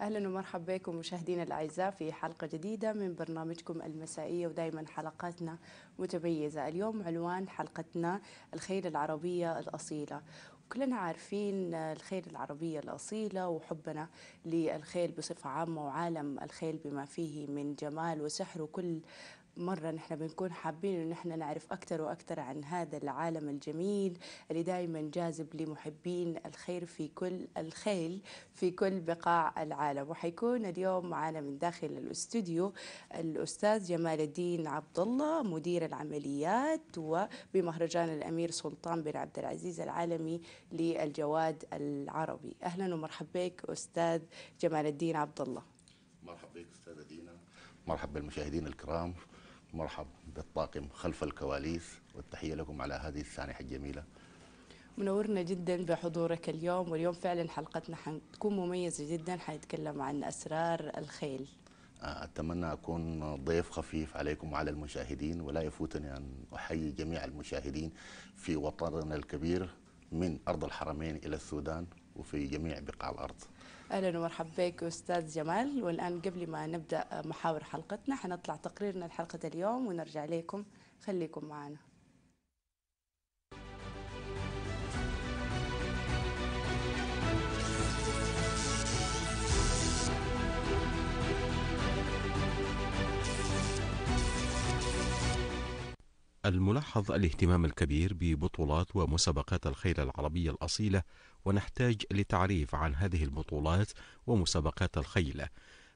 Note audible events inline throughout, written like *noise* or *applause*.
اهلا ومرحبا بكم مشاهدينا الاعزاء في حلقه جديده من برنامجكم المسائيه ودائما حلقاتنا متميزه، اليوم عنوان حلقتنا الخيل العربيه الاصيله، كلنا عارفين الخيل العربية الأصيلة وحبنا للخيل بصفة عامة وعالم الخيل بما فيه من جمال وسحر وكل مرة نحن بنكون حابين إن نحن نعرف أكثر وأكثر عن هذا العالم الجميل اللي دائما جاذب لمحبين الخير في كل الخيل في كل بقاع العالم وحيكون اليوم معنا من داخل الاستوديو الأستاذ جمال الدين عبد الله مدير العمليات وبمهرجان الأمير سلطان بن عبد العزيز العالمي للجواد العربي أهلا ومرحبا بك أستاذ جمال الدين عبد الله مرحبا بك أستاذة دينا مرحبا بالمشاهدين الكرام مرحب بالطاقم خلف الكواليس والتحية لكم على هذه السانحة الجميلة منورنا جدا بحضورك اليوم واليوم فعلا حلقتنا حتكون مميزة جدا حنتكلم عن أسرار الخيل آه، أتمنى أكون ضيف خفيف عليكم وعلى المشاهدين ولا يفوتني أن أحيي جميع المشاهدين في وطننا الكبير من أرض الحرمين إلى السودان وفي جميع بقاع الأرض اهلا ومرحبا بك استاذ جمال والان قبل ما نبدا محاور حلقتنا حنطلع تقريرنا لحلقه اليوم ونرجع لكم خليكم معنا الملاحظ الاهتمام الكبير ببطولات ومسابقات الخيل العربية الأصيلة ونحتاج لتعريف عن هذه البطولات ومسابقات الخيل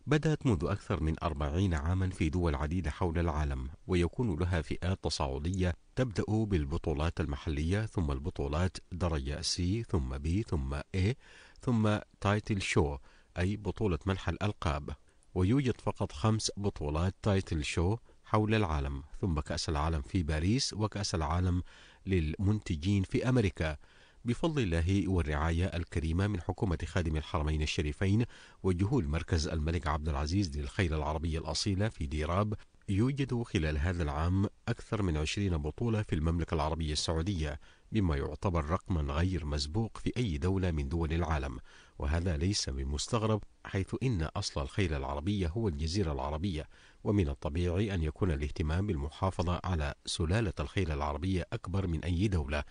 بدأت منذ أكثر من أربعين عاما في دول عديدة حول العالم ويكون لها فئات تصاعدية تبدأ بالبطولات المحلية ثم البطولات درجة سي ثم بي ثم A ثم تايتل شو أي بطولة منح الألقاب ويوجد فقط خمس بطولات تايتل شو حول العالم ثم كأس العالم في باريس وكأس العالم للمنتجين في أمريكا بفضل الله والرعاية الكريمة من حكومة خادم الحرمين الشريفين وجهود مركز الملك عبد العزيز للخيل العربية الأصيلة في ديراب يوجد خلال هذا العام أكثر من 20 بطولة في المملكة العربية السعودية مما يعتبر رقما غير مسبوق في أي دولة من دول العالم وهذا ليس بمستغرب حيث إن أصل الخيل العربية هو الجزيرة العربية ومن الطبيعي أن يكون الاهتمام بالمحافظة على سلالة الخيل العربية أكبر من أي دولة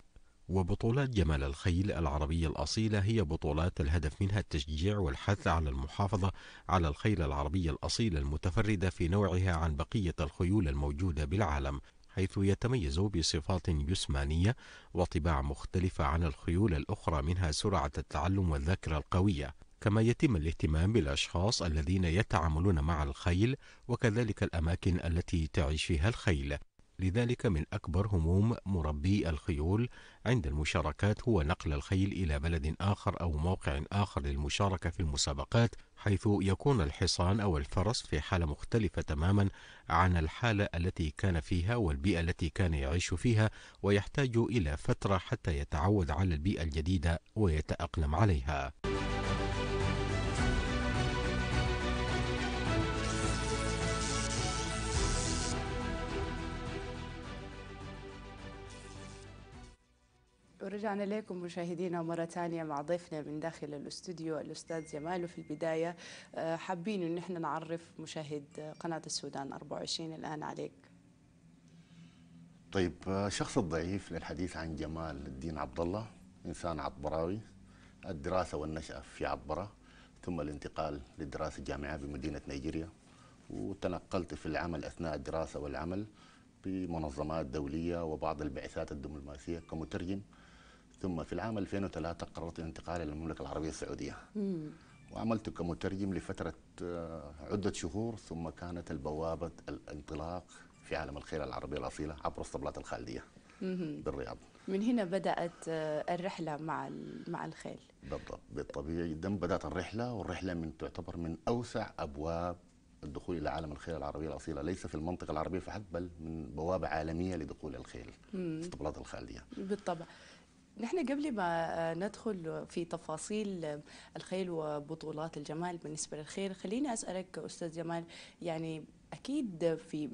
وبطولات جمال الخيل العربية الأصيلة هي بطولات الهدف منها التشجيع والحث على المحافظة على الخيل العربية الأصيلة المتفردة في نوعها عن بقية الخيول الموجودة بالعالم حيث يتميز بصفات جسمانية وطباع مختلفة عن الخيول الأخرى منها سرعة التعلم والذاكرة القوية كما يتم الاهتمام بالأشخاص الذين يتعاملون مع الخيل وكذلك الأماكن التي تعيش فيها الخيل لذلك من أكبر هموم مربي الخيول عند المشاركات هو نقل الخيل إلى بلد آخر أو موقع آخر للمشاركة في المسابقات حيث يكون الحصان أو الفرس في حالة مختلفة تماما عن الحالة التي كان فيها والبيئة التي كان يعيش فيها ويحتاج إلى فترة حتى يتعود على البيئة الجديدة ويتأقلم عليها ورجعنا لكم مشاهدينا مرة ثانية مع ضيفنا من داخل الاستوديو الأستاذ جمال وفي البداية آه، حابين أن احنا نعرف مشاهد قناة السودان 24 الآن عليك طيب آه، شخص الضعيف للحديث عن جمال الدين عبد الله إنسان عطبراوي الدراسة والنشأة في عطبرة ثم الانتقال للدراسة الجامعية بمدينة نيجيريا وتنقلت في العمل أثناء الدراسة والعمل بمنظمات دولية وبعض البعثات الدبلوماسية كمترجم ثم في العام 2003 قررت الانتقال إلى المملكة العربية السعودية وعملت كمترجم لفترة آه، عدة شهور ثم كانت البوابة الانطلاق في عالم الخيل العربية الأصيلة عبر الصبلات الخالدية بالرياض من هنا بدأت آه، الرحلة مع مع الخيل بالضبط بالطبيعي جدا بدأت الرحلة والرحلة من تعتبر من أوسع أبواب الدخول الى عالم الخيل العربيه الاصيله ليس في المنطقه العربيه فحسب بل من بوابه عالميه لدخول الخيل اسطبلات الخالديه بالطبع نحن قبل ما ندخل في تفاصيل الخيل وبطولات الجمال بالنسبة للخيل خليني أسألك أستاذ جمال يعني أكيد في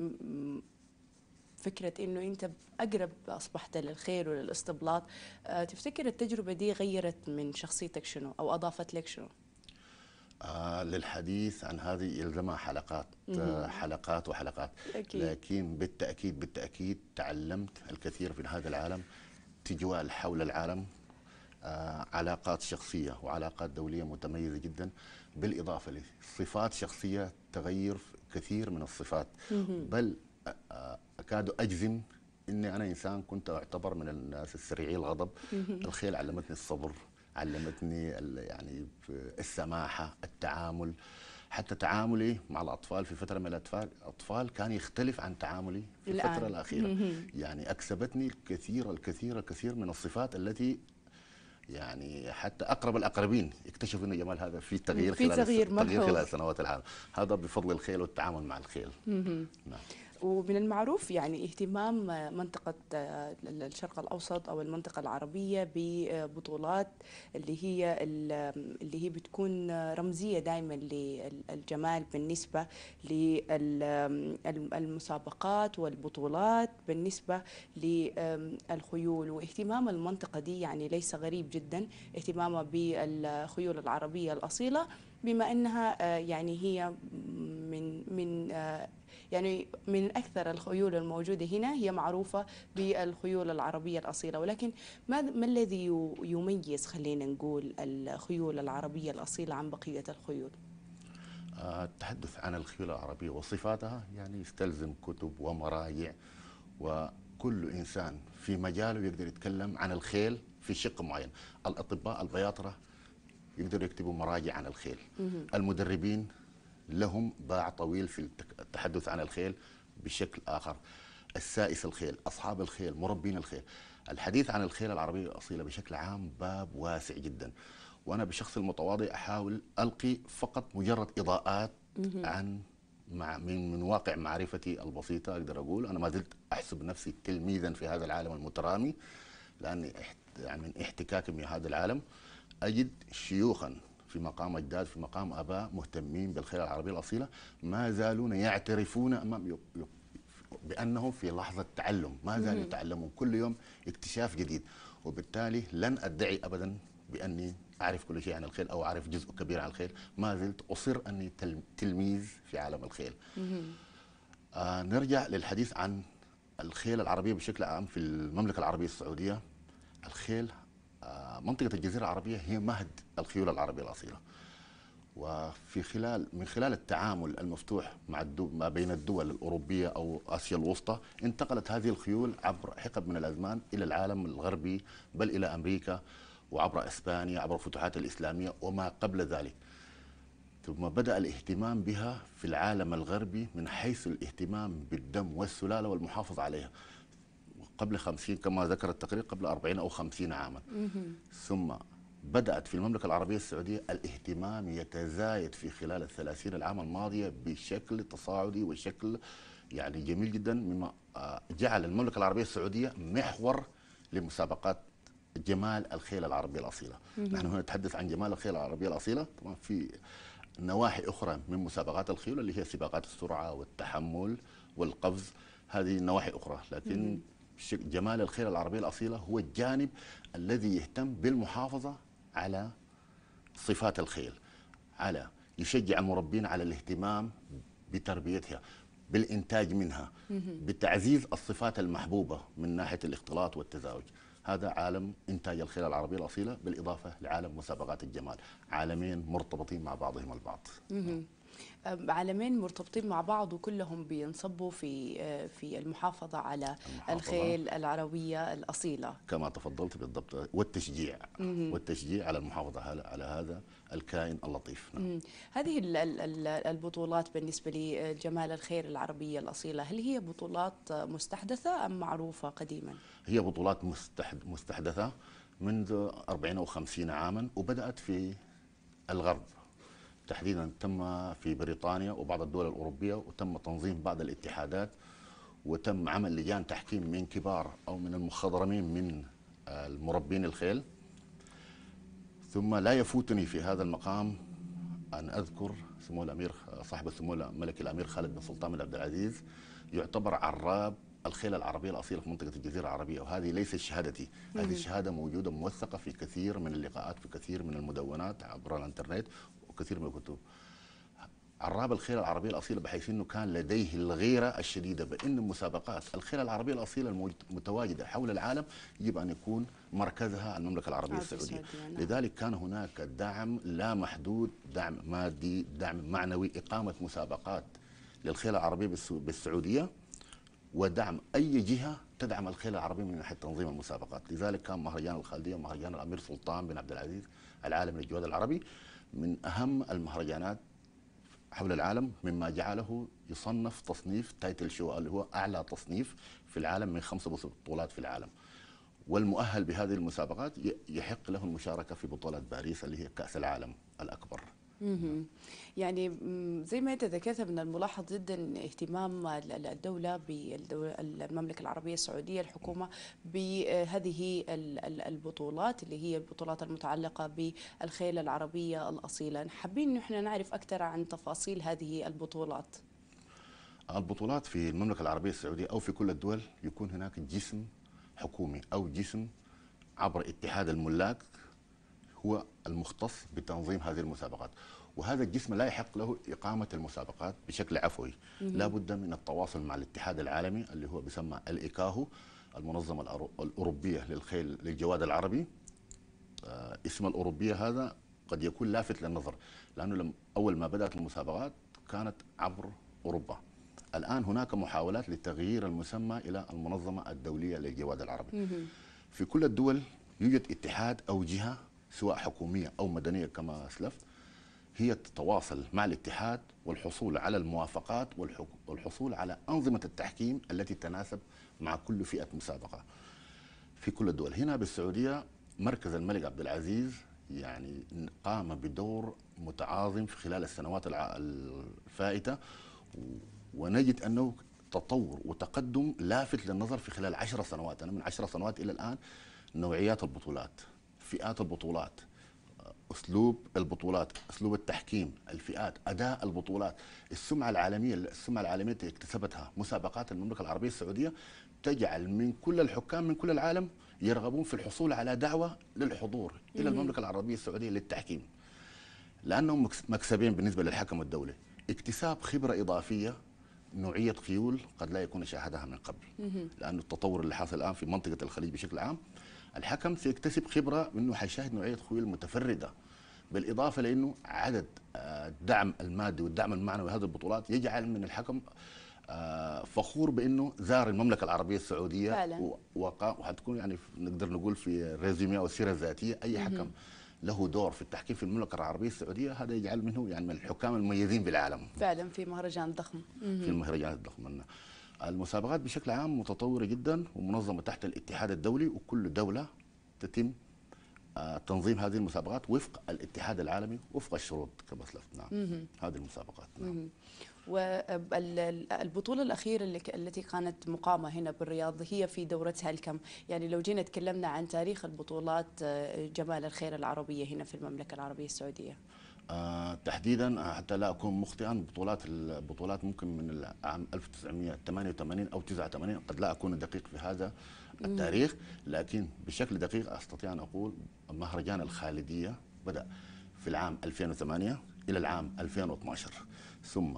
فكرة أنه أنت أقرب أصبحت للخيل وللاستبلاط آه، تفتكر التجربة دي غيرت من شخصيتك شنو أو أضافت لك شنو؟ آه للحديث عن هذه يلزمها حلقات آه حلقات وحلقات أكيد. لكن بالتأكيد بالتأكيد تعلمت الكثير في هذا العالم تجوال حول العالم آه، علاقات شخصية وعلاقات دولية متميزة جدا بالإضافة لصفات شخصية تغير كثير من الصفات بل آه، آه، أكاد أجزم إني أنا إنسان كنت أعتبر من الناس السريعي الغضب الخيل علمتني الصبر علمتني يعني السماحة التعامل حتى تعاملي مع الاطفال في فتره من الاطفال كان يختلف عن تعاملي في الآن. الفتره الاخيره يعني اكسبتني الكثير الكثير الكثير من الصفات التي يعني حتى اقرب الاقربين اكتشفوا انه جمال هذا في تغيير في خلال تغيير, تغيير خلال السنوات الحاليه هذا بفضل الخيل والتعامل مع الخيل نعم ومن المعروف يعني اهتمام آه، منطقة آه، الشرق الأوسط أو المنطقة العربية ببطولات اللي هي اللي هي بتكون رمزية دائما للجمال بالنسبة للمسابقات والبطولات بالنسبة للخيول واهتمام المنطقة دي يعني ليس غريب جدا اهتمامها بالخيول العربية الأصيلة بما أنها آه، يعني هي من من يعني من أكثر الخيول الموجودة هنا هي معروفة بالخيول العربية الأصيلة ولكن ما, ما الذي يميز خلينا نقول الخيول العربية الأصيلة عن بقية الخيول؟ آه، التحدث عن الخيول العربية وصفاتها يعني يستلزم كتب ومراجع وكل إنسان في مجاله يقدر يتكلم عن الخيل في شق معين الأطباء البياطرة يقدروا يكتبوا مراجع عن الخيل المدربين لهم باع طويل في التحدث عن الخيل بشكل آخر السائس الخيل أصحاب الخيل مربين الخيل الحديث عن الخيل العربية الأصيلة بشكل عام باب واسع جدا وأنا بشخص المتواضع أحاول ألقي فقط مجرد إضاءات عن مع من من واقع معرفتي البسيطة أقدر أقول أنا ما زلت أحسب نفسي تلميذا في هذا العالم المترامي لأني يعني من احتكاكي بهذا العالم أجد شيوخا في مقام أجداد في مقام أباء مهتمين بالخير العربية الأصيلة ما زالون يعترفون أمام بأنهم في لحظة تعلم ما زالوا يتعلمون كل يوم اكتشاف جديد وبالتالي لن أدعي أبدا بأني أعرف كل شيء عن الخيل أو أعرف جزء كبير عن الخيل ما زلت أصر أني تلميذ في عالم الخيل آه نرجع للحديث عن الخيل العربية بشكل عام في المملكة العربية السعودية الخيل آه، منطقة الجزيرة العربية هي مهد الخيول العربية الأصيلة وفي خلال من خلال التعامل المفتوح مع ما بين الدول الأوروبية أو آسيا الوسطى انتقلت هذه الخيول عبر حقب من الأزمان إلى العالم الغربي بل إلى أمريكا وعبر إسبانيا عبر الفتوحات الإسلامية وما قبل ذلك ثم بدأ الاهتمام بها في العالم الغربي من حيث الاهتمام بالدم والسلالة والمحافظة عليها قبل 50 كما ذكر التقرير قبل 40 أو 50 عاما ثم بدأت في المملكة العربية السعودية الاهتمام يتزايد في خلال الثلاثين العام الماضية بشكل تصاعدي وشكل يعني جميل جدا مما آه، جعل المملكة العربية السعودية محور لمسابقات جمال الخيل العربية الأصيلة نحن هنا نتحدث عن جمال الخيل العربية الأصيلة طبعا في نواحي أخرى من مسابقات الخيول اللي هي سباقات السرعة والتحمل والقفز هذه نواحي أخرى لكن جمال الخيل العربية الأصيلة هو الجانب الذي يهتم بالمحافظة على صفات الخيل على يشجع المربين على الاهتمام بتربيتها بالإنتاج منها بتعزيز الصفات المحبوبة من ناحية الاختلاط والتزاوج هذا عالم إنتاج الخيل العربية الأصيلة بالإضافة لعالم مسابقات الجمال عالمين مرتبطين مع بعضهم البعض عالمين مرتبطين مع بعض وكلهم بينصبوا في آه، في المحافظة على المحافظة الخيل العربية الأصيلة كما تفضلت بالضبط والتشجيع والتشجيع على المحافظة على هذا الكائن اللطيف نعم. هذه البطولات بالنسبة لجمال آه، الخير العربية الأصيلة هل هي بطولات آه، مستحدثة أم معروفة قديما؟ هي بطولات مستحدثة منذ 40 أو 50 عاما وبدأت في الغرب تحديدا تم في بريطانيا وبعض الدول الأوروبية وتم تنظيم بعض الاتحادات وتم عمل لجان تحكيم من كبار أو من المخضرمين من آه، المربين الخيل ثم لا يفوتني في هذا المقام أن أذكر سمو الأمير صاحب السمو الملكي الأمير خالد بن سلطان بن عبد العزيز يعتبر عراب الخيل العربية الأصيلة في منطقة الجزيرة العربية وهذه ليست شهادتي هذه الشهادة موجودة موثقة في كثير من اللقاءات في كثير من المدونات عبر الانترنت كثير من الكتب عراب الخيل العربية الأصيلة بحيث أنه كان لديه الغيرة الشديدة بأن مسابقات الخيل العربية الأصيلة المتواجدة حول العالم يجب أن يكون مركزها المملكة العربية السعودية نعم. لذلك كان هناك دعم لا محدود دعم مادي دعم معنوي إقامة مسابقات للخيل العربية بالسعودية ودعم أي جهة تدعم الخيل العربي من ناحيه تنظيم المسابقات، لذلك كان مهرجان الخالديه ومهرجان الامير سلطان بن عبد العزيز العالم للجواد العربي من أهم المهرجانات حول العالم مما جعله يصنف تصنيف تايتل شو اللي هو أعلى تصنيف في العالم من خمس بطولات في العالم والمؤهل بهذه المسابقات يحق له المشاركة في بطولة باريس اللي هي كأس العالم الأكبر يعني زي ما انت ذكرت من الملاحظ جدا اهتمام الدوله بالمملكه العربيه السعوديه الحكومه بهذه آه، البطولات اللي هي البطولات المتعلقه بالخيل العربيه الاصيله، حابين نحن نعرف اكثر عن تفاصيل هذه البطولات. البطولات في المملكه العربيه السعوديه او في كل الدول يكون هناك جسم حكومي او جسم عبر اتحاد الملاك هو المختص بتنظيم هذه المسابقات وهذا الجسم لا يحق له إقامة المسابقات بشكل عفوي لا بد من التواصل مع الاتحاد العالمي اللي هو بسمى الإيكاهو المنظمة الأوروبية للخيل للجواد العربي آه اسم الأوروبية هذا قد يكون لافت للنظر لأنه لم أول ما بدأت المسابقات كانت عبر أوروبا الآن هناك محاولات لتغيير المسمى إلى المنظمة الدولية للجواد العربي في كل الدول يوجد اتحاد أو جهة سواء حكومية أو مدنية كما أسلفت هي التواصل مع الاتحاد والحصول على الموافقات والحصول على أنظمة التحكيم التي تناسب مع كل فئة مسابقة في كل الدول هنا بالسعودية مركز الملك عبد العزيز يعني قام بدور متعاظم في خلال السنوات الفائتة ونجد أنه تطور وتقدم لافت للنظر في خلال عشر سنوات أنا من عشر سنوات إلى الآن نوعيات البطولات فئات البطولات اسلوب البطولات اسلوب التحكيم الفئات اداء البطولات السمعه العالميه السمعه العالميه التي اكتسبتها مسابقات المملكه العربيه السعوديه تجعل من كل الحكام من كل العالم يرغبون في الحصول على دعوه للحضور الى المملكه العربيه السعوديه للتحكيم لانهم مكسبين بالنسبه للحكم الدولي اكتساب خبره اضافيه نوعيه خيول قد لا يكون شاهدها من قبل لان التطور اللي حاصل الان في منطقه الخليج بشكل عام الحكم سيكتسب خبره منه حيشاهد نوعيه خيول متفرده بالاضافه لانه عدد آه، الدعم المادي والدعم المعنوي لهذه البطولات يجعل من الحكم آه، فخور بانه زار المملكه العربيه السعوديه فعلا. وحتكون يعني نقدر نقول في ريزومي او السيره الذاتيه اي حكم له دور في التحكيم في المملكه العربيه السعوديه هذا يجعل منه يعني من الحكام المميزين بالعالم فعلا في مهرجان ضخم في المهرجان الضخم المسابقات بشكل عام متطوره جدا ومنظمه تحت الاتحاد الدولي وكل دوله تتم آه، تنظيم هذه المسابقات وفق الاتحاد العالمي وفق الشروط كما اسلفت نعم هذه المسابقات نعم والبطوله الاخيره التي كانت مقامه هنا بالرياض هي في دورتها الكم يعني لو جينا تكلمنا عن تاريخ البطولات آه، جمال الخير العربيه هنا في المملكه العربيه السعوديه آه تحديدا آه، حتى لا اكون مخطئا بطولات البطولات ممكن من عام 1988 او 89 قد لا اكون دقيق في هذا التاريخ لكن بشكل دقيق استطيع ان اقول مهرجان الخالديه بدا في العام 2008 الى العام 2012 ثم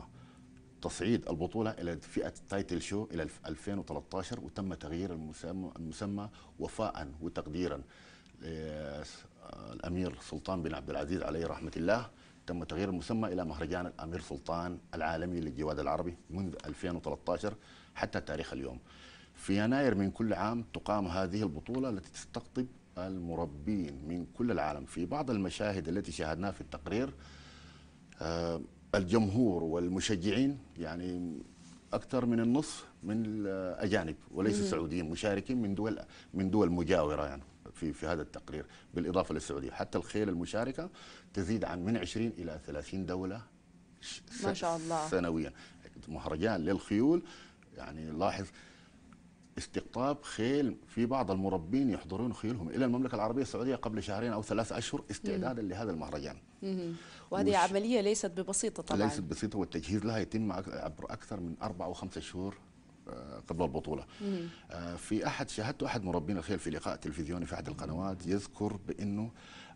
تصعيد البطولة إلى فئة تايتل شو إلى 2013 وتم تغيير المسمى وفاء وتقديرا آه، الامير سلطان بن عبد العزيز عليه رحمه الله تم تغيير المسمى الى مهرجان الامير سلطان العالمي للجواد العربي منذ 2013 حتى تاريخ اليوم. في يناير من كل عام تقام هذه البطوله التي تستقطب المربين من كل العالم في بعض المشاهد التي شاهدناها في التقرير آه، الجمهور والمشجعين يعني اكثر من النصف من الاجانب وليس سعوديين مشاركين من دول من دول مجاوره يعني في في هذا التقرير بالاضافه للسعوديه حتى الخيل المشاركه تزيد عن من 20 الى 30 دوله ما شاء الله سنويا مهرجان للخيول يعني لاحظ استقطاب خيل في بعض المربين يحضرون خيولهم الى المملكه العربيه السعوديه قبل شهرين او ثلاث اشهر استعدادا لهذا المهرجان. وهذه وش... عمليه ليست ببسيطه طبعا. ليست بسيطه والتجهيز لها يتم عبر اكثر من اربع او خمسة شهور آه، قبل البطوله آه، في احد شاهدت احد مربين الخيل في لقاء تلفزيوني في احد القنوات يذكر بانه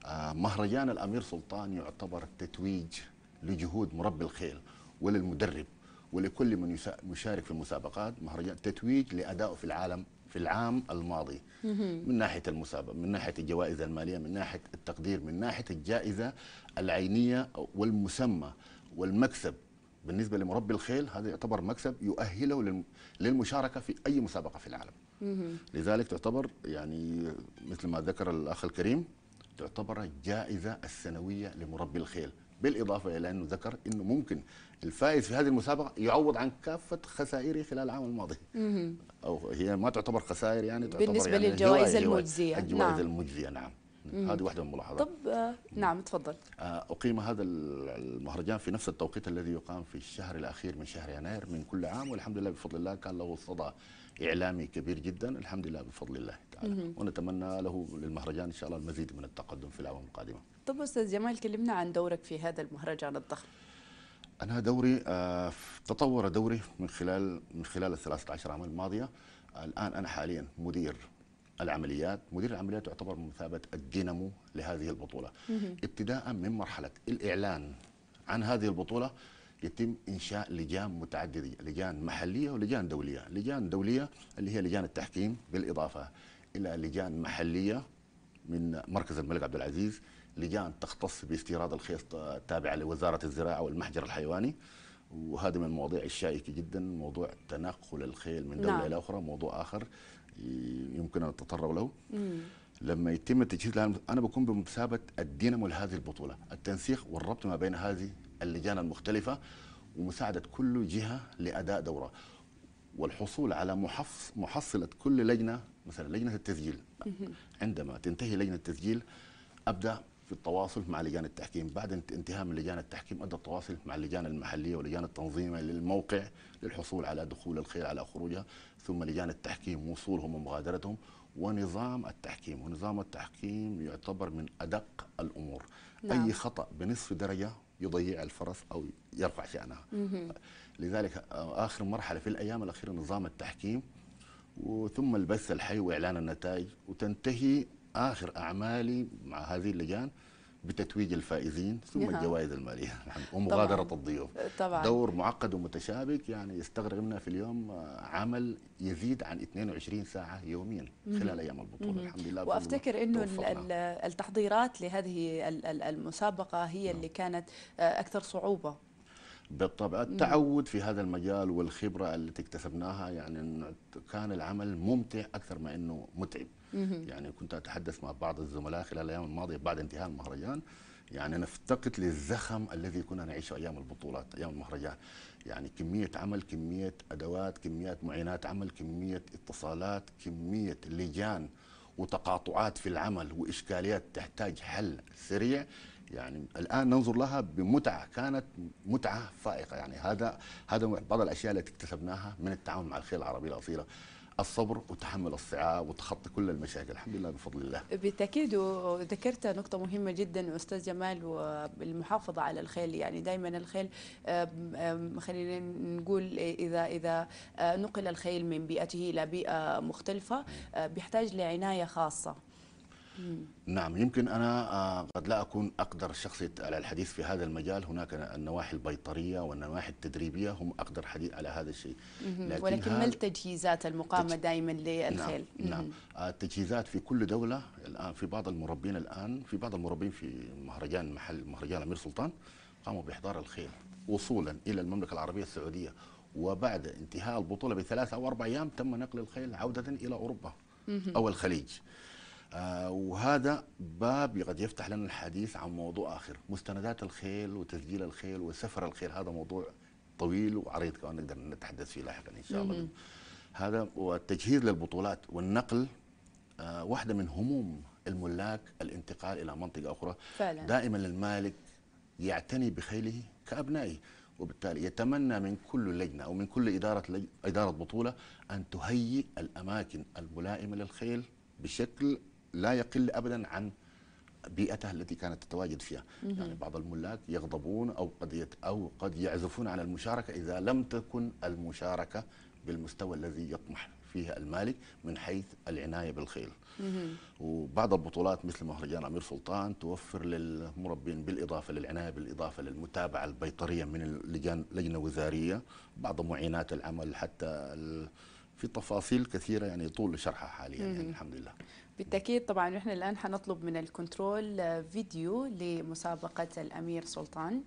آه، مهرجان الامير سلطان يعتبر تتويج لجهود مربي الخيل وللمدرب ولكل من يشارك في المسابقات مهرجان تتويج لادائه في العالم في العام الماضي من ناحيه المسابقه من ناحيه الجوائز الماليه من ناحيه التقدير من ناحيه الجائزه العينيه والمسمى والمكسب بالنسبه لمربي الخيل هذا يعتبر مكسب يؤهله للمشاركه في اي مسابقه في العالم لذلك تعتبر يعني مثل ما ذكر الاخ الكريم تعتبر الجائزه السنويه لمربي الخيل بالاضافه الى انه ذكر انه ممكن الفائز في هذه المسابقه يعوض عن كافه خسائره خلال العام الماضي او هي ما تعتبر خسائر يعني تعتبر بالنسبه يعني للجوائز المجزيه الجوائز نعم. المجزيه نعم هذه واحده من الملاحظات طب آه، نعم تفضل آه، اقيم هذا المهرجان في نفس التوقيت الذي يقام في الشهر الاخير من شهر يناير من كل عام والحمد لله بفضل الله كان له صدى اعلامي كبير جدا الحمد لله بفضل الله تعالى ونتمنى له للمهرجان ان شاء الله المزيد من التقدم في الاعوام القادمه طب استاذ جمال كلمنا عن دورك في هذا المهرجان الضخم انا دوري آه، تطور دوري من خلال من خلال ال 13 عام الماضيه الان انا حاليا مدير العمليات مدير العمليات يعتبر بمثابة الدينامو لهذه البطولة ابتداء من مرحلة الإعلان عن هذه البطولة يتم إنشاء لجان متعددة لجان محلية ولجان دولية لجان دولية اللي هي لجان التحكيم بالإضافة إلى لجان محلية من مركز الملك عبد العزيز لجان تختص باستيراد الخيط التابعة لوزارة الزراعة والمحجر الحيواني وهذه من المواضيع الشائكة جدا موضوع تنقل الخيل من دولة نعم. إلى أخرى موضوع آخر يمكن ان اتطرق له مم. لما يتم التجهيز انا بكون بمثابه الدينامو لهذه البطوله، التنسيق والربط ما بين هذه اللجان المختلفه ومساعده كل جهه لاداء دورها. والحصول على محص محصله كل لجنه مثلا لجنه التسجيل عندما تنتهي لجنه التسجيل ابدا في التواصل مع لجان التحكيم بعد انتهاء من لجان التحكيم ابدا التواصل مع اللجان المحليه ولجان التنظيم للموقع للحصول على دخول الخيل على خروجها ثم لجان التحكيم وصولهم ومغادرتهم ونظام التحكيم ونظام التحكيم يعتبر من أدق الأمور نعم. أي خطأ بنصف درجة يضيع الفرص أو يرفع شأنها لذلك آه، آخر مرحلة في الأيام الأخيرة نظام التحكيم وثم البث الحي وإعلان النتائج وتنتهي آخر أعمالي مع هذه اللجان بتتويج الفائزين ثم يها. الجوائز الماليه *laughs* يعني ومغادره طبعاً. الضيوف طبعا. دور معقد ومتشابك يعني يستغرق منا في اليوم عمل يزيد عن 22 ساعه يوميا خلال ايام البطوله الحمد لله وافتكر انه التحضيرات لهذه المسابقه هي نعم. اللي كانت آه، اكثر صعوبه بالطبع نعم. التعود في هذا المجال والخبره التي اكتسبناها يعني كان العمل ممتع اكثر ما انه متعب يعني كنت أتحدث مع بعض الزملاء خلال الأيام الماضية بعد انتهاء المهرجان يعني نفتقد للزخم الذي كنا نعيشه أيام البطولات أيام المهرجان يعني كمية عمل كمية أدوات كمية معينات عمل كمية اتصالات كمية لجان وتقاطعات في العمل وإشكاليات تحتاج حل سريع يعني الان ننظر لها بمتعه كانت متعه فائقه يعني هذا هذا بعض الاشياء التي اكتسبناها من التعاون مع الخيل العربيه الاصيله الصبر وتحمل الصعاب وتخطي كل المشاكل الحمد لله بفضل الله بالتاكيد ذكرت نقطه مهمه جدا استاذ جمال والمحافظه على الخيل يعني دائما الخيل خلينا نقول اذا اذا آه، نقل الخيل من بيئته الى بيئه مختلفه آه، بيحتاج لعنايه خاصه نعم يمكن أنا آه، قد لا أكون أقدر شخص على الحديث في هذا المجال هناك النواحي البيطرية والنواحي التدريبية هم أقدر حديث على هذا الشيء لكن ولكن ما التجهيزات المقامة تج... دائما للخيل نعم, نعم. آه، التجهيزات في كل دولة الآن في بعض المربين الآن في بعض المربين في مهرجان محل مهرجان أمير سلطان قاموا بإحضار الخيل وصولا إلى المملكة العربية السعودية وبعد انتهاء البطولة بثلاث أو أربع أيام تم نقل الخيل عودة إلى أوروبا أو الخليج آه، وهذا باب قد يفتح لنا الحديث عن موضوع آخر مستندات الخيل وتسجيل الخيل وسفر الخيل هذا موضوع طويل وعريض كمان نقدر نتحدث فيه لاحقا إن شاء الله هذا والتجهيز للبطولات والنقل آه واحدة من هموم الملاك الانتقال إلى منطقة أخرى فعلا. دائما المالك يعتني بخيله كأبنائه وبالتالي يتمنى من كل لجنة أو من كل إدارة لج... إدارة بطولة أن تهيئ الأماكن الملائمة للخيل بشكل لا يقل ابدا عن بيئتها التي كانت تتواجد فيها مم. يعني بعض الملاك يغضبون او قد او قد يعزفون على المشاركه اذا لم تكن المشاركه بالمستوى الذي يطمح فيها المالك من حيث العنايه بالخيل وبعض البطولات مثل مهرجان امير سلطان توفر للمربين بالاضافه للعنايه بالاضافه للمتابعه البيطريه من اللجان لجنه وزاريه بعض معينات العمل حتى في تفاصيل كثيره يعني طول شرحها حاليا يعني الحمد لله بالتأكيد طبعا نحن الآن حنطلب من الكنترول فيديو لمسابقة الأمير سلطان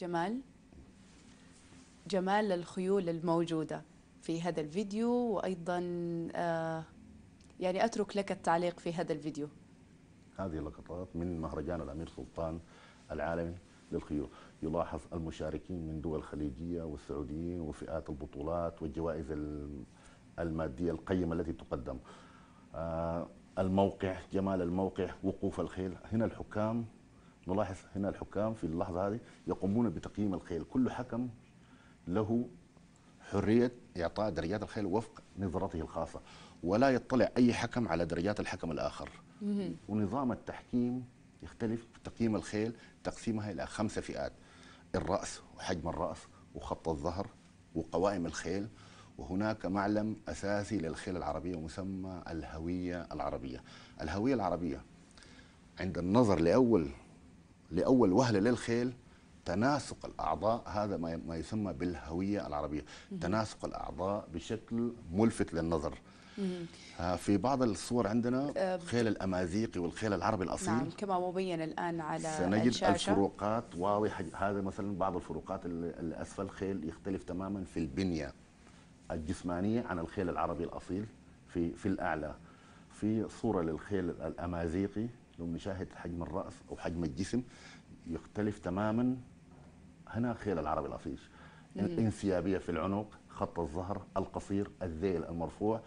جمال جمال الخيول الموجودة في هذا الفيديو وأيضا آه، يعني أترك لك التعليق في هذا الفيديو هذه لقطات من مهرجان الأمير سلطان العالمي للخيول يلاحظ المشاركين من دول خليجية والسعوديين وفئات البطولات والجوائز المادية القيمة التي تقدم آه، الموقع جمال الموقع وقوف الخيل هنا الحكام نلاحظ هنا الحكام في اللحظة هذه يقومون بتقييم الخيل كل حكم له حرية إعطاء درجات الخيل وفق نظرته الخاصة ولا يطلع أي حكم على درجات الحكم الآخر ونظام التحكيم يختلف تقييم الخيل تقسيمها إلى خمسة فئات الرأس وحجم الرأس وخط الظهر وقوائم الخيل وهناك معلم أساسي للخيل العربية مسمى الهوية العربية الهوية العربية عند النظر لأول لأول وهلة للخيل تناسق الأعضاء هذا ما يسمى بالهوية العربية تناسق الأعضاء بشكل ملفت للنظر آه، في بعض الصور عندنا خيل الأمازيقي والخيل العربي الأصيل نعم كما مبين الآن على سنجد الشاشة. الفروقات واضحة هذا مثلا بعض الفروقات الأسفل خيل يختلف تماما في البنية الجسمانية عن الخيل العربي الأصيل في في الأعلى في صورة للخيل الأمازيقي لو نشاهد حجم الرأس أو حجم الجسم يختلف تماما هنا خيل العربي الأصيل انسيابية في العنق خط الظهر القصير الذيل المرفوع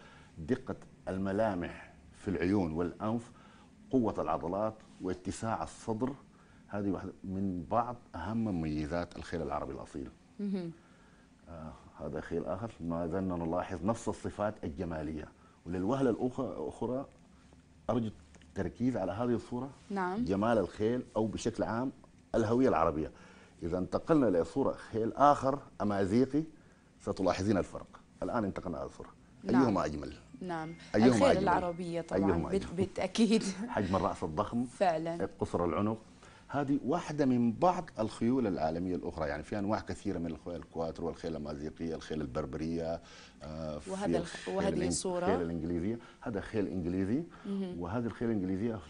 دقة الملامح في العيون والأنف قوة العضلات واتساع الصدر هذه واحدة من بعض أهم مميزات الخيل العربي الأصيل آه هذا خيل آخر ما زلنا نلاحظ نفس الصفات الجمالية وللوهلة الأخرى أرجو التركيز على هذه الصورة نعم. جمال الخيل أو بشكل عام الهوية العربية إذا انتقلنا لصورة خيل آخر أمازيقي ستلاحظين الفرق الآن انتقلنا إلى الصورة نعم. أيهما أجمل؟ نعم أيهما الخير عجبني. العربية أيوة، طبعا أيهما بالتأكيد *laughs* حجم الرأس الضخم فعلا قصر العنق هذه واحدة من بعض الخيول العالمية الأخرى يعني في أنواع كثيرة من الخيل الكواتر والخيل الأمازيغية الخيل البربرية آه، وهذا الخ... وهذه الصورة الخيل الإنجليزية هذا خيل إنجليزي وهذه الخيل الإنجليزية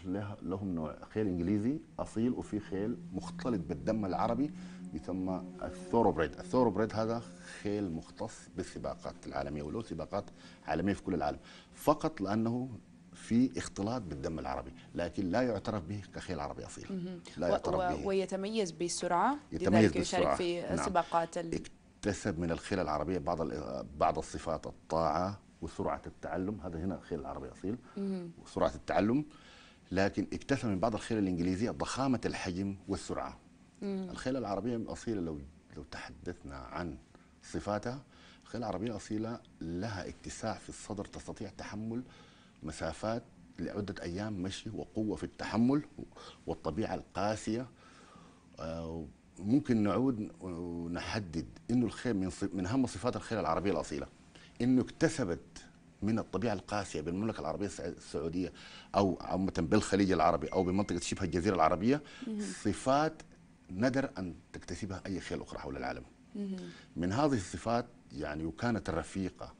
لهم نوع خيل إنجليزي أصيل وفي خيل مختلط بالدم العربي يسمى الثوروبريد الثوروبريد هذا خيل مختص بالسباقات العالميه وله سباقات عالميه في كل العالم فقط لانه في اختلاط بالدم العربي لكن لا يعترف به كخيل عربي اصيل لا يعترف به ويتميز بالسرعه يتميز بالسرعه يشارك في نعم. سباقات نعم. اكتسب من الخيل العربيه بعض بعض الصفات الطاعه وسرعه التعلم هذا هنا خيل العربي اصيل وسرعه التعلم لكن اكتسب من بعض الخيل الانجليزيه ضخامه الحجم والسرعه الخيل العربية أصيلة لو لو تحدثنا عن صفاتها الخيل العربية أصيلة لها اتساع في الصدر تستطيع تحمل مسافات لعدة أيام مشي وقوة في التحمل والطبيعة القاسية آه، ممكن نعود ونحدد انه الخيل من من اهم صفات الخيل العربيه الاصيله انه اكتسبت من الطبيعه القاسيه بالمملكه العربيه السعوديه او عامه بالخليج العربي او بمنطقه شبه الجزيره العربيه صفات ندر أن تكتسبها أي خيل أخرى حول العالم من هذه الصفات يعني وكانت الرفيقة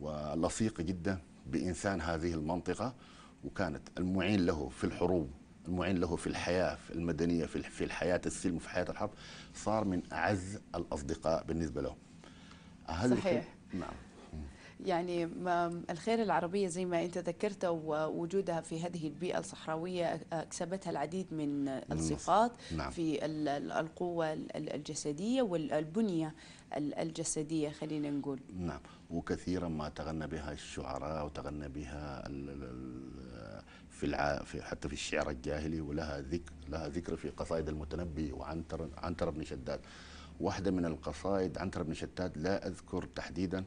واللصيقة جدا بإنسان هذه المنطقة وكانت المعين له في الحروب المعين له في الحياة في المدنية في في الحياة السلم وفي حياة الحرب صار من أعز الأصدقاء بالنسبة له صحيح نعم يعني الخير العربية زي ما أنت ذكرت ووجودها في هذه البيئة الصحراوية أكسبتها العديد من الصفات نعم. في القوة الجسدية والبنية الجسدية خلينا نقول نعم وكثيرا ما تغنى بها الشعراء وتغنى بها في, في حتى في الشعر الجاهلي ولها ذكر لها ذكر في قصائد المتنبي وعنتر عنتر بن شداد واحدة من القصائد عنتر بن شداد لا أذكر تحديدا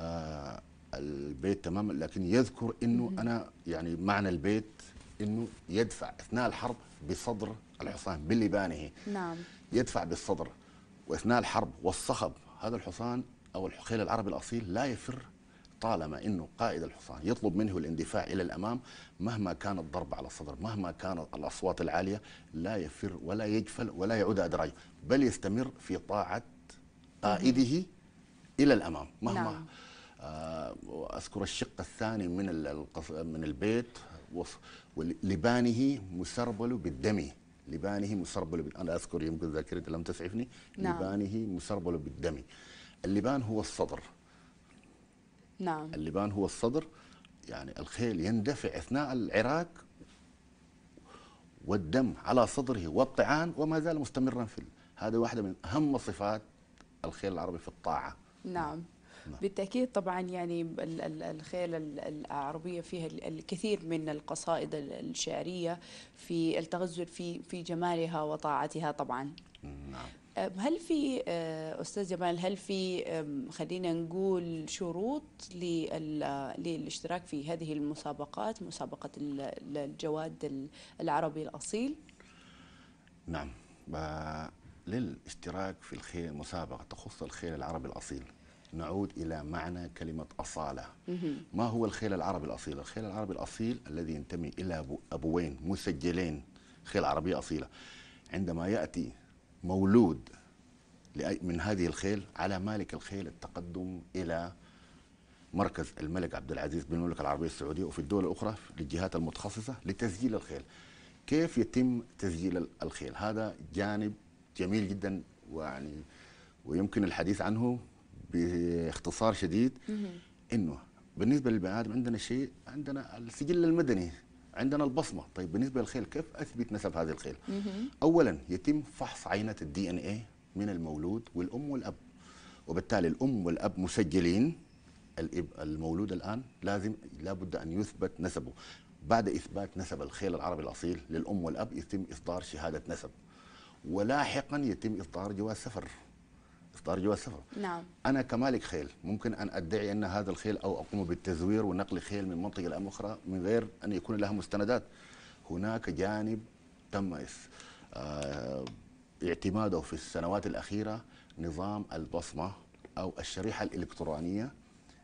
آه البيت تماما لكن يذكر انه انا يعني معنى البيت انه يدفع اثناء الحرب بصدر الحصان بلبانه نعم يدفع بالصدر واثناء الحرب والصخب هذا الحصان او الخيل العربي الاصيل لا يفر طالما انه قائد الحصان يطلب منه الاندفاع الى الامام مهما كان الضرب على الصدر مهما كانت الاصوات العاليه لا يفر ولا يجفل ولا يعود ادراجه بل يستمر في طاعه قائده الى الامام مهما نعم. واذكر آه، الشق الثاني من من البيت ولبانه مسربل بالدم لبانه مسربل انا اذكر يمكن ذاكرتي لم تسعفني نعم. لبانه مسربل بالدم اللبان هو الصدر نعم اللبان هو الصدر يعني الخيل يندفع اثناء العراك والدم على صدره والطعان وما زال مستمرا في هذا واحده من اهم صفات الخيل العربي في الطاعه نعم نعم. بالتأكيد طبعا يعني الخيل العربية فيها الكثير من القصائد الشعرية في التغزل في في جمالها وطاعتها طبعا نعم أه، هل في أه، استاذ جمال هل في خلينا نقول شروط للاشتراك في هذه المسابقات مسابقه الجواد العربي الاصيل نعم آه، للاشتراك في الخيل مسابقه تخص الخيل العربي الاصيل نعود إلى معنى كلمة أصالة ما هو الخيل العربي الأصيل؟ الخيل العربي الأصيل الذي ينتمي إلى أبوين مسجلين خيل عربية أصيلة عندما يأتي مولود من هذه الخيل على مالك الخيل التقدم إلى مركز الملك عبد العزيز بالمملكة العربية السعودية وفي الدول الأخرى للجهات المتخصصة لتسجيل الخيل كيف يتم تسجيل الخيل هذا جانب جميل جدا ويعني ويمكن الحديث عنه باختصار شديد انه بالنسبه للبني ادم عندنا شيء عندنا السجل المدني عندنا البصمه طيب بالنسبه للخيل كيف اثبت نسب هذه الخيل اولا يتم فحص عينه الدي ان اي من المولود والام والاب وبالتالي الام والاب مسجلين المولود الان لازم لابد ان يثبت نسبه بعد اثبات نسب الخيل العربي الاصيل للام والاب يتم اصدار شهاده نسب ولاحقا يتم اصدار جواز سفر ارجو جوا السفر نعم انا كمالك خيل ممكن ان ادعي ان هذا الخيل او اقوم بالتزوير ونقل خيل من منطقه الى اخرى من غير ان يكون لها مستندات هناك جانب تم آه، اعتماده في السنوات الاخيره نظام البصمه او الشريحه الالكترونيه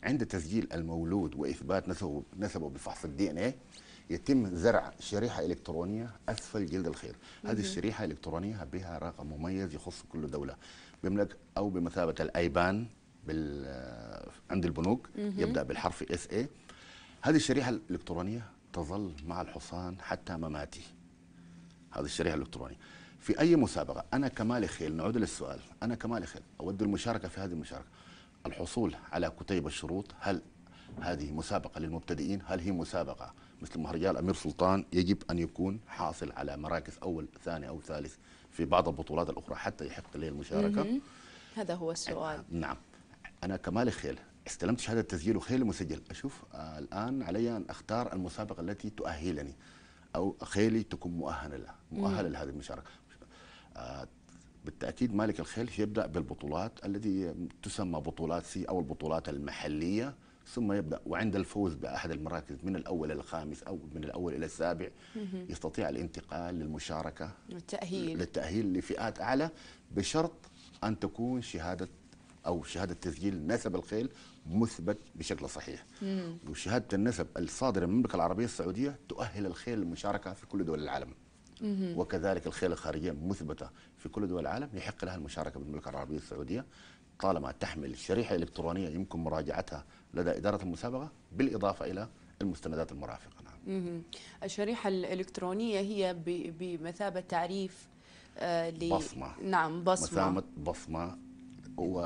عند تسجيل المولود واثبات نسبه نسبه بفحص الدي ان ايه يتم زرع شريحه الكترونيه اسفل جلد الخير هذه الشريحه الالكترونيه بها رقم مميز يخص كل دوله بيملك او بمثابه الايبان بال عند البنوك يبدا بالحرف اس اي هذه الشريحه الالكترونيه تظل مع الحصان حتى مماتي هذه الشريحه الالكترونيه في اي مسابقه انا كمالي خيل نعود للسؤال انا كمالي خيل اود المشاركه في هذه المشاركه الحصول على كتيب الشروط هل هذه مسابقه للمبتدئين هل هي مسابقه مثل مهرجان الامير سلطان يجب ان يكون حاصل على مراكز اول ثاني او ثالث في بعض البطولات الاخرى حتى يحق له المشاركه هذا هو السؤال أه، نعم انا كمال خيل استلمت شهاده تسجيل وخيل مسجل اشوف أه، الان علي ان اختار المسابقه التي تؤهلني او خيلي تكون مؤهله لها مؤهله لهذه المشاركه أه، بالتاكيد مالك الخيل يبدا بالبطولات الذي تسمى بطولات سي او البطولات المحليه ثم يبدا وعند الفوز باحد المراكز من الاول الى الخامس او من الاول الى السابع يستطيع الانتقال للمشاركه للتاهيل للتاهيل لفئات اعلى بشرط ان تكون شهاده او شهاده تسجيل نسب الخيل مثبت بشكل صحيح وشهاده النسب الصادره من المملكه العربيه السعوديه تؤهل الخيل للمشاركه في كل دول العالم وكذلك الخيل الخارجيه مثبته في كل دول العالم يحق لها المشاركه بالمملكه العربيه السعوديه طالما تحمل شريحه الكترونيه يمكن مراجعتها لدى إدارة المسابقة بالإضافة إلى المستندات المرافقة نعم. الشريحة الإلكترونية هي بمثابة تعريف آه، بصمة نعم بصمة مثابة بصمة و...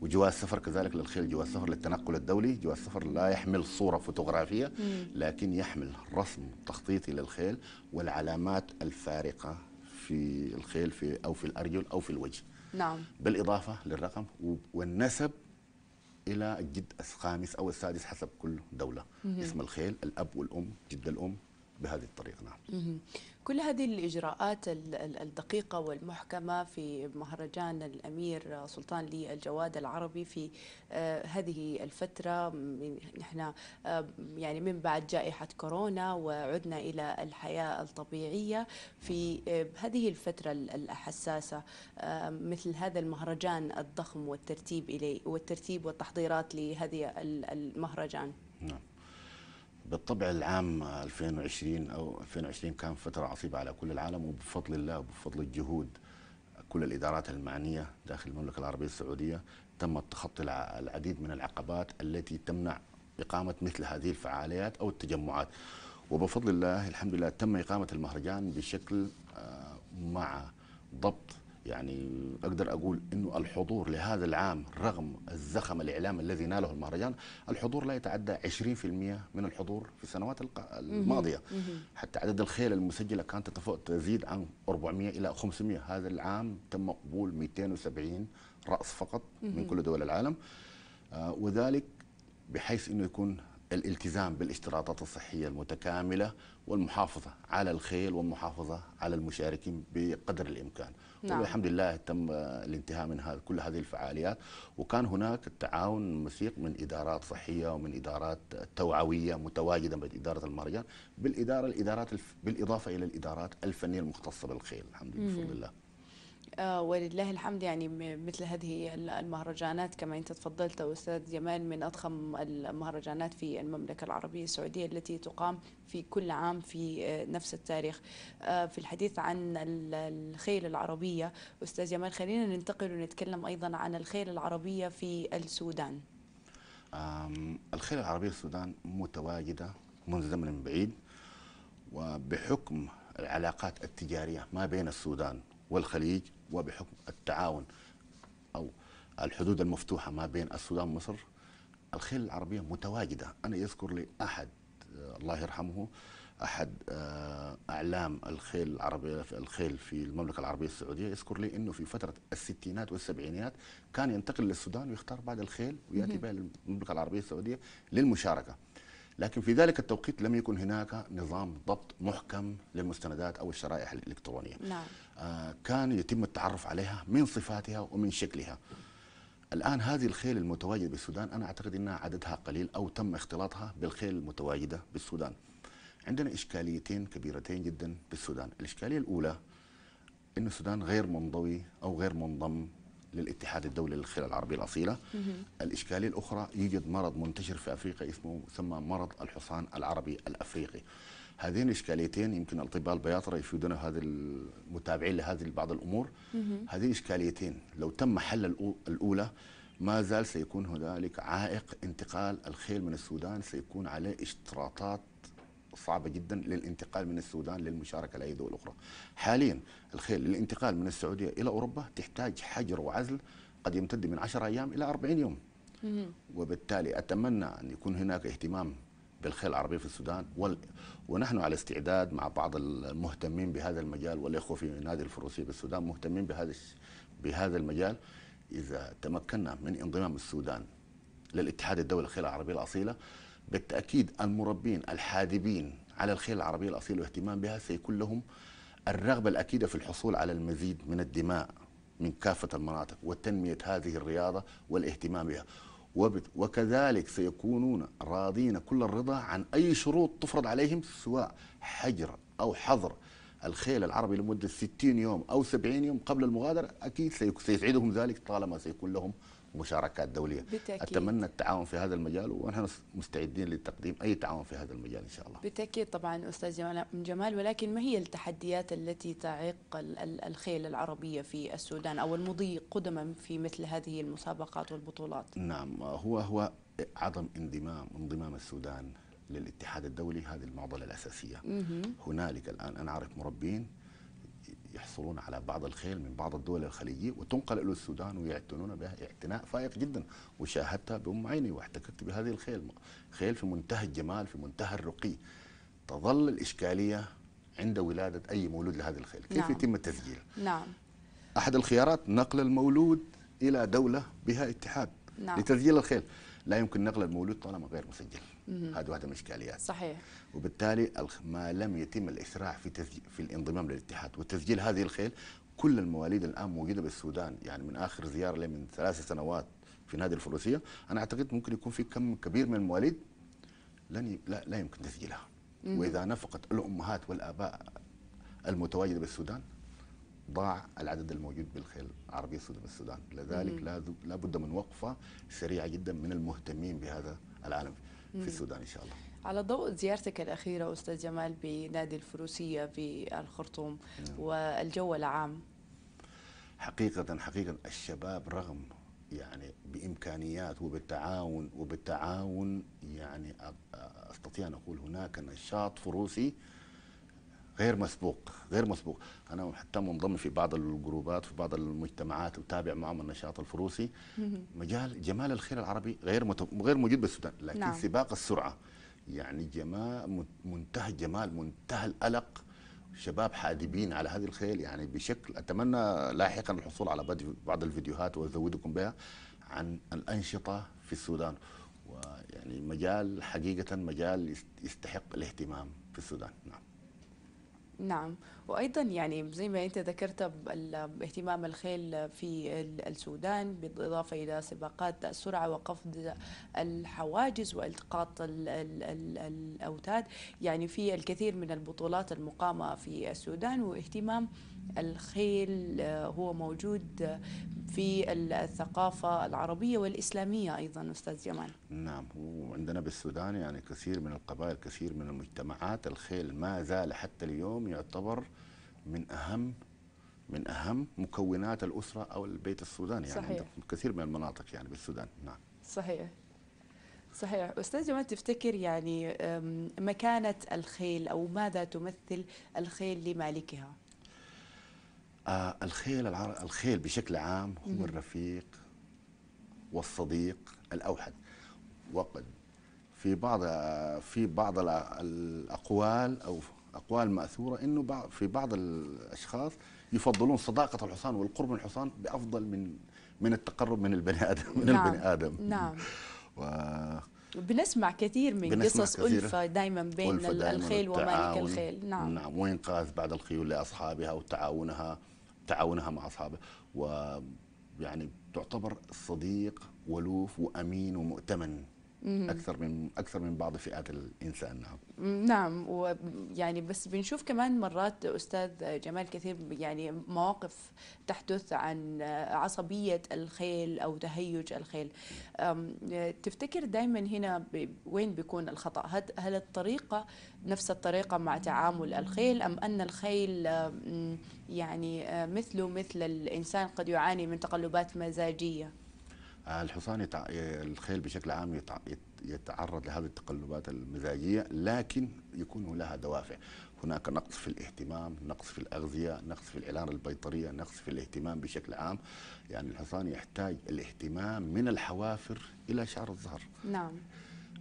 وجواز سفر كذلك للخيل جواز سفر للتنقل الدولي جواز سفر لا يحمل صورة فوتوغرافية لكن يحمل رسم تخطيطي للخيل والعلامات الفارقة في الخيل في أو في الأرجل أو في الوجه نعم بالإضافة للرقم والنسب الى الجد الخامس او السادس حسب كل دوله مم. اسم الخيل الاب والام جد الام بهذه الطريقة نعم كل هذه الإجراءات الدقيقة والمحكمة في مهرجان الأمير سلطان للجواد العربي في آه، هذه الفترة نحن آه، يعني من بعد جائحة كورونا وعدنا إلى الحياة الطبيعية في آه، هذه الفترة الحساسة مثل هذا المهرجان الضخم والترتيب إليه والترتيب والتحضيرات لهذه المهرجان نعم بالطبع العام 2020 او 2020 كان فتره عصيبه على كل العالم وبفضل الله وبفضل الجهود كل الادارات المعنيه داخل المملكه العربيه السعوديه تم تخطي العديد من العقبات التي تمنع اقامه مثل هذه الفعاليات او التجمعات وبفضل الله الحمد لله تم اقامه المهرجان بشكل آه، مع ضبط يعني اقدر اقول انه الحضور لهذا العام رغم الزخم الاعلامي الذي ناله المهرجان الحضور لا يتعدى 20% من الحضور في السنوات الماضيه حتى عدد الخيل المسجله كانت تزيد عن 400 الى 500 هذا العام تم قبول 270 راس فقط من كل دول العالم آه، وذلك بحيث انه يكون الالتزام بالاشتراطات الصحية المتكاملة والمحافظة على الخيل والمحافظة على المشاركين بقدر الإمكان نعم. والحمد لله تم الانتهاء من هذا كل هذه الفعاليات وكان هناك تعاون مسيق من إدارات صحية ومن إدارات توعوية متواجدة باداره إدارة المهرجان بالإدارة الإدارات بالإضافة إلى الإدارات الفنية المختصة بالخيل الحمد لله بفضل الله ولله الحمد يعني مثل هذه المهرجانات كما انت تفضلت استاذ جمال من اضخم المهرجانات في المملكه العربيه السعوديه التي تقام في كل عام في آه، نفس التاريخ آه، في الحديث عن الخيل العربيه استاذ جمال خلينا ننتقل ونتكلم ايضا عن الخيل العربيه في السودان الخيل العربيه في السودان متواجده منذ زمن بعيد وبحكم العلاقات التجاريه ما بين السودان والخليج وبحكم التعاون أو الحدود المفتوحة ما بين السودان ومصر الخيل العربية متواجدة أنا يذكر لي أحد آه، الله يرحمه أحد آه، أعلام الخيل العربية في الخيل في المملكة العربية السعودية يذكر لي أنه في فترة الستينات والسبعينات كان ينتقل للسودان ويختار بعض الخيل ويأتي بها للمملكة العربية السعودية للمشاركة لكن في ذلك التوقيت لم يكن هناك نظام ضبط محكم للمستندات أو الشرائح الإلكترونية نعم. آه كان يتم التعرف عليها من صفاتها ومن شكلها الآن هذه الخيل المتواجدة بالسودان أنا أعتقد أنها عددها قليل أو تم اختلاطها بالخيل المتواجدة بالسودان عندنا إشكاليتين كبيرتين جدا بالسودان الإشكالية الأولى أن السودان غير منضوي أو غير منضم للاتحاد الدولي للخيل العربية الأصيلة الإشكالية الأخرى يوجد مرض منتشر في أفريقيا اسمه يسمى مرض الحصان العربي الأفريقي هذين الإشكاليتين يمكن الأطباء البياطرة يفيدونا هذا المتابعين لهذه بعض الأمور هذه الإشكاليتين لو تم حل الأولى ما زال سيكون هنالك عائق انتقال الخيل من السودان سيكون عليه اشتراطات صعبه جدا للانتقال من السودان للمشاركه لاي دول اخرى. حاليا الخيل للانتقال من السعوديه الى اوروبا تحتاج حجر وعزل قد يمتد من 10 ايام الى 40 يوم. وبالتالي اتمنى ان يكون هناك اهتمام بالخيل العربية في السودان وال... ونحن على استعداد مع بعض المهتمين بهذا المجال والإخوة في نادي الفروسية بالسودان مهتمين بهذا الش... بهذا المجال إذا تمكنا من انضمام السودان للاتحاد الدولي الخيل العربية الأصيلة بالتأكيد المربين الحادبين على الخيل العربية الأصيل والاهتمام بها سيكون لهم الرغبة الأكيدة في الحصول على المزيد من الدماء من كافة المناطق وتنمية هذه الرياضة والاهتمام بها وكذلك سيكونون راضين كل الرضا عن أي شروط تفرض عليهم سواء حجر أو حظر الخيل العربي لمدة 60 يوم أو 70 يوم قبل المغادرة أكيد سيسعدهم ذلك طالما سيكون لهم مشاركات دوليه بالتأكيد. اتمنى التعاون في هذا المجال ونحن مستعدين لتقديم اي تعاون في هذا المجال ان شاء الله بالتاكيد طبعا استاذ جمال ولكن ما هي التحديات التي تعيق الخيل العربيه في السودان او المضي قدما في مثل هذه المسابقات والبطولات نعم هو هو عدم انضمام انضمام السودان للاتحاد الدولي هذه المعضله الاساسيه هنالك الان انا اعرف مربين يحصلون على بعض الخيل من بعض الدول الخليجية وتنقل إلى السودان ويعتنون بها اعتناء فائق جدا وشاهدتها بأم عيني واحتكت بهذه الخيل خيل في منتهى الجمال في منتهى الرقي تظل الإشكالية عند ولادة أي مولود لهذه الخيل كيف نعم. يتم التسجيل نعم. أحد الخيارات نقل المولود إلى دولة بها اتحاد نعم. لتسجيل الخيل لا يمكن نقل المولود طالما غير مسجل هذه واحده من الاشكاليات صحيح وبالتالي ما لم يتم الاسراع في تسجيل في الانضمام للاتحاد وتسجيل هذه الخيل كل المواليد الان موجوده بالسودان يعني من اخر زياره لي من ثلاث سنوات في نادي الفروسيه انا اعتقد ممكن يكون في كم كبير من المواليد لن ي... لا, لا يمكن تسجيلها واذا نفقت الامهات والاباء المتواجده بالسودان ضاع العدد الموجود بالخيل العربية بالسودان لذلك لا بد من وقفة سريعة جدا من المهتمين بهذا العالم في السودان إن شاء الله على ضوء زيارتك الأخيرة أستاذ جمال بنادي الفروسية بالخرطوم نعم. والجو العام حقيقة حقيقة الشباب رغم يعني بإمكانيات وبالتعاون وبالتعاون يعني أستطيع أن أقول هناك نشاط فروسي غير مسبوق غير مسبوق انا حتى منضم في بعض الجروبات في بعض المجتمعات وتابع معهم النشاط الفروسي مجال جمال الخيل العربي غير غير موجود بالسودان لكن نعم. سباق السرعه يعني جمال منتهى الجمال منتهى الالق شباب حادبين على هذه الخيل يعني بشكل اتمنى لاحقا الحصول على بعض الفيديوهات وازودكم بها عن الانشطه في السودان ويعني مجال حقيقه مجال يستحق الاهتمام في السودان نعم نعم وأيضا يعني زي ما أنت ذكرت اهتمام الخيل في السودان بالإضافة إلى سباقات السرعة وقفض الحواجز وإلتقاط الأوتاد يعني في الكثير من البطولات المقامة في السودان واهتمام الخيل آه، هو موجود في الثقافة العربية والإسلامية أيضا أستاذ جمال نعم وعندنا بالسودان يعني كثير من القبائل كثير من المجتمعات الخيل ما زال حتى اليوم يعتبر من أهم من أهم مكونات الأسرة أو البيت السوداني يعني صحيح. كثير من المناطق يعني بالسودان نعم صحيح صحيح أستاذ جمال تفتكر يعني مكانة الخيل أو ماذا تمثل الخيل لمالكها آه الخيل العر... الخيل بشكل عام هو مم. الرفيق والصديق الأوحد وقد في بعض في بعض الأقوال أو أقوال مأثورة أنه في بعض الأشخاص يفضلون صداقة الحصان والقرب من الحصان بأفضل من من التقرب من البني *laughs* آدم من نعم البني آدم نعم *laughs* و... بنسمع كثير من قصص ألفة دائما بين ألفة دايماً الخيل ومالك الخيل نعم نعم وإنقاذ بعض الخيول لأصحابها وتعاونها تعاونها مع اصحابه ويعني تعتبر صديق ولوف وامين ومؤتمن اكثر من اكثر من بعض فئات الانسان نعم نعم ويعني بس بنشوف كمان مرات استاذ جمال كثير يعني مواقف تحدث عن عصبيه الخيل او تهيج الخيل تفتكر دائما هنا وين بيكون الخطا هل الطريقه نفس الطريقه مع تعامل الخيل ام ان الخيل يعني أه، مثله مثل الانسان قد يعاني من تقلبات مزاجيه الحصان يتع... الخيل بشكل عام يتع... يتعرض لهذه التقلبات المزاجية لكن يكون لها دوافع هناك نقص في الاهتمام نقص في الأغذية نقص في الاعلان البيطرية نقص في الاهتمام بشكل عام يعني الحصان يحتاج الاهتمام من الحوافر إلى شعر الظهر نعم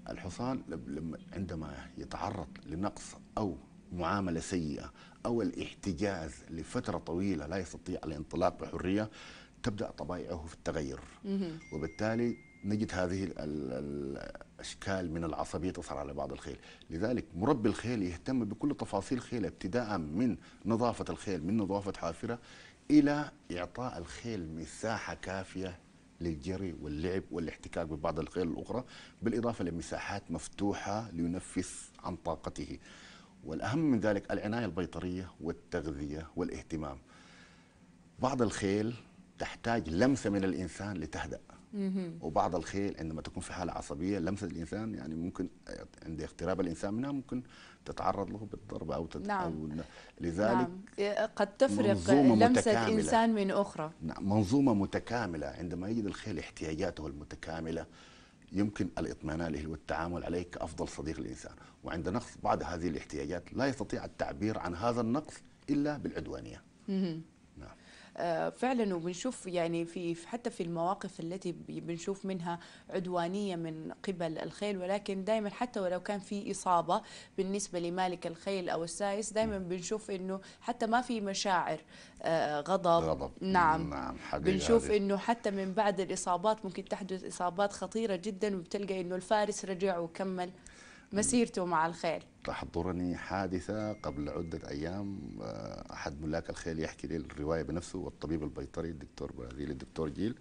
الحصان لما عندما يتعرض لنقص أو معاملة سيئة أو الاحتجاز لفترة طويلة لا يستطيع الانطلاق بحرية تبدا طبائعه في التغير وبالتالي نجد هذه الاشكال من العصبيه تظهر على بعض الخيل، لذلك مربي الخيل يهتم بكل تفاصيل خيله ابتداء من نظافه الخيل من نظافه حافره الى اعطاء الخيل مساحه كافيه للجري واللعب والاحتكاك ببعض الخيل الاخرى، بالاضافه لمساحات مفتوحه لينفس عن طاقته. والاهم من ذلك العنايه البيطريه والتغذيه والاهتمام. بعض الخيل تحتاج لمسه من الانسان لتهدأ وبعض الخيل عندما تكون في حاله عصبيه لمسه الانسان يعني ممكن عند اقتراب الانسان منها ممكن تتعرض له بالضربه او تت... نعم. أو لذلك نعم. قد تفرق لمسه انسان من اخرى نعم منظومه متكامله عندما يجد الخيل احتياجاته المتكامله يمكن الاطمئنان له والتعامل عليه كافضل صديق للانسان وعند نقص بعض هذه الاحتياجات لا يستطيع التعبير عن هذا النقص الا بالعدوانيه آه، فعلا وبنشوف يعني في حتى في المواقف التي بنشوف منها عدوانيه من قبل الخيل ولكن دائما حتى ولو كان في اصابه بالنسبه لمالك الخيل او السايس دائما بنشوف انه حتى ما في مشاعر آه، غضب, غضب. نعم, نعم بنشوف انه حتى من بعد الاصابات ممكن تحدث اصابات خطيره جدا وبتلقى انه الفارس رجع وكمل مسيرته مع الخيل تحضرني حادثة قبل عدة أيام آه، أحد ملاك الخيل يحكي لي الرواية بنفسه والطبيب البيطري الدكتور برازيلي الدكتور جيل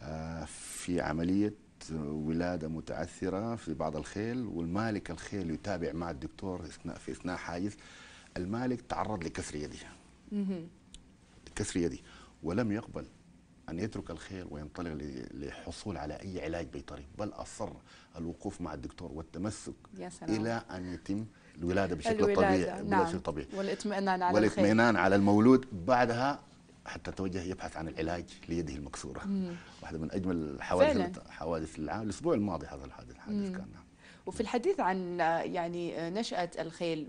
آه، في عملية ولادة متعثرة في بعض الخيل والمالك الخيل يتابع مع الدكتور في أثناء حاجز المالك تعرض لكسر يده كسر يده ولم يقبل أن يترك الخير وينطلق للحصول على أي علاج بيطري بل أصر الوقوف مع الدكتور والتمسك يا سلام. إلى أن يتم الولادة بشكل الولادة. طبيعي نعم. بشكل طبيعي والاطمئنان على والاطمئنان على المولود بعدها حتى توجه يبحث عن العلاج ليده المكسورة مم. واحدة من أجمل الحوادث حوادث العام الأسبوع الماضي هذا الحادث الحادث كان نعم. وفي الحديث عن يعني نشأة الخيل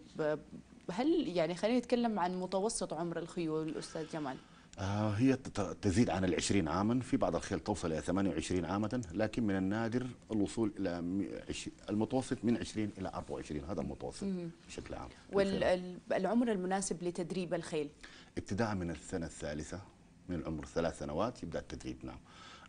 هل يعني خلينا نتكلم عن متوسط عمر الخيول أستاذ جمال آه، هي تزيد عن العشرين عاما في بعض الخيل توصل إلى 28 عامة لكن من النادر الوصول إلى المتوسط من 20 إلى 24 هذا المتوسط بشكل عام والعمر المناسب لتدريب الخيل ابتداء من السنة الثالثة من العمر ثلاث سنوات يبدأ التدريب نعم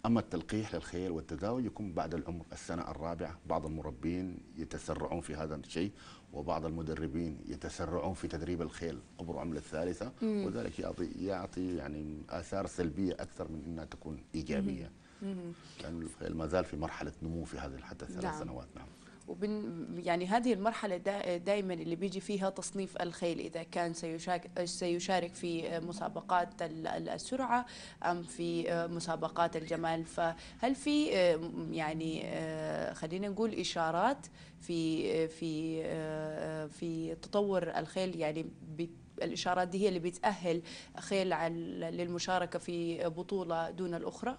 أما التلقيح للخيل والتداوي يكون بعد العمر السنة الرابعة بعض المربين يتسرعون في هذا الشيء وبعض المدربين يتسرعون في تدريب الخيل قبل عمل الثالثة مم. وذلك يعطي, يعطي يعني آثار سلبية أكثر من أنها تكون إيجابية مم. لأن الخيل ما زال في مرحلة نمو في هذه حتى ثلاث نعم. سنوات نعم وبن يعني هذه المرحلة دائما اللي بيجي فيها تصنيف الخيل إذا كان سيشارك, سيشارك في مسابقات السرعة أم في مسابقات الجمال فهل في يعني خلينا نقول إشارات في في في تطور الخيل يعني الإشارات دي هي اللي بتأهل خيل للمشاركة في بطولة دون الأخرى؟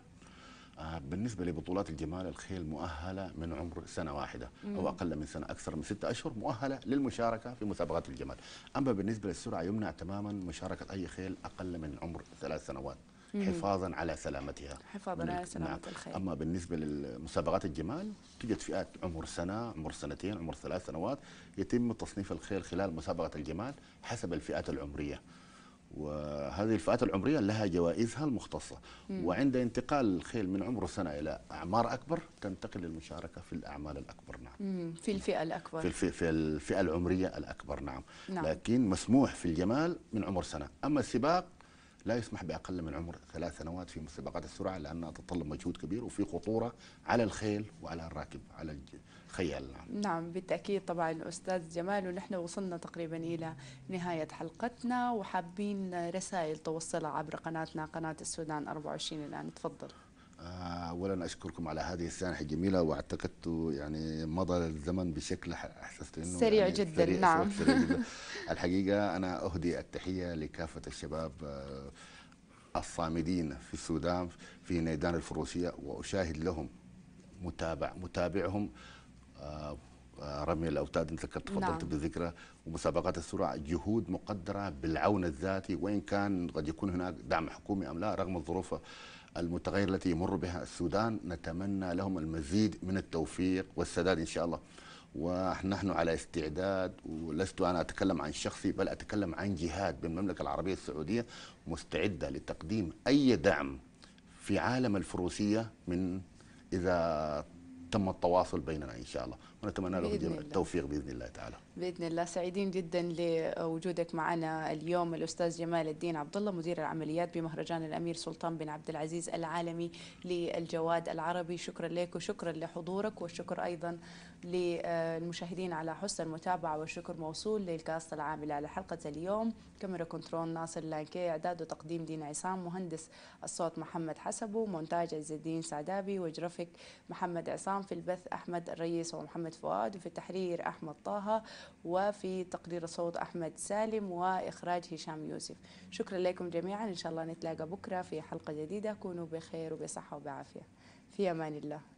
آه، بالنسبة لبطولات الجمال الخيل مؤهلة من عمر سنة واحدة أو أقل من سنة أكثر من ستة أشهر مؤهلة للمشاركة في مسابقات الجمال أما بالنسبة للسرعة يمنع تماما مشاركة أي خيل أقل من عمر ثلاث سنوات حفاظا على سلامتها حفاظا على سلامة نعم. الخيل اما بالنسبه للمسابقات الجمال توجد فئات عمر سنه عمر سنتين عمر ثلاث سنوات يتم تصنيف الخيل خلال مسابقه الجمال حسب الفئات العمريه وهذه الفئات العمريه لها جوائزها المختصه مم. وعند انتقال الخيل من عمره سنه الى اعمار اكبر تنتقل للمشاركه في الاعمال الاكبر نعم مم. في الفئه الاكبر في الفئه, في الفئة العمريه الاكبر نعم. نعم لكن مسموح في الجمال من عمر سنه اما السباق لا يسمح بأقل من عمر ثلاث سنوات في مسابقات السرعة لأنها تتطلب مجهود كبير وفي خطورة على الخيل وعلى الراكب على الخيال نعم. نعم بالتأكيد طبعا أستاذ جمال ونحن وصلنا تقريبا إلى نهاية حلقتنا وحابين رسائل توصلها عبر قناتنا قناة السودان 24 الآن تفضل آه، اولا اشكركم على هذه السانحه الجميله واعتقدت يعني مضى الزمن بشكل احسست انه سريع يعني جدا سريع نعم سريع جدا. *laughs* الحقيقه انا اهدي التحيه لكافه الشباب آه، الصامدين في السودان في ميدان الفروسيه واشاهد لهم متابع متابعهم آه، رمي الاوتاد انت ذكرت تفضلت نعم. بالذكرى ومسابقات السرعه جهود مقدره بالعون الذاتي وان كان قد يكون هناك دعم حكومي ام لا رغم الظروف المتغير التي يمر بها السودان نتمنى لهم المزيد من التوفيق والسداد إن شاء الله ونحن على استعداد ولست أنا أتكلم عن شخصي بل أتكلم عن جهاد بالمملكة العربية السعودية مستعدة لتقديم أي دعم في عالم الفروسية من إذا تم التواصل بيننا إن شاء الله ونتمنى له التوفيق بإذن الله تعالى بإذن الله سعيدين جدا لوجودك معنا اليوم الأستاذ جمال الدين عبد الله مدير العمليات بمهرجان الأمير سلطان بن عبد العزيز العالمي للجواد العربي شكرا لك وشكرا لحضورك والشكر أيضا للمشاهدين على حسن المتابعة والشكر موصول للكاست العاملة على حلقة اليوم كاميرا كنترول ناصر لانكي إعداد وتقديم دين عصام مهندس الصوت محمد حسبو مونتاج عز الدين سعدابي وجرافيك محمد عصام في البث أحمد الرئيس ومحمد فؤاد وفي التحرير أحمد طه وفي تقدير الصوت أحمد سالم وإخراج هشام يوسف شكرا لكم جميعا إن شاء الله نتلاقى بكرة في حلقة جديدة كونوا بخير وبصحة وبعافية في أمان الله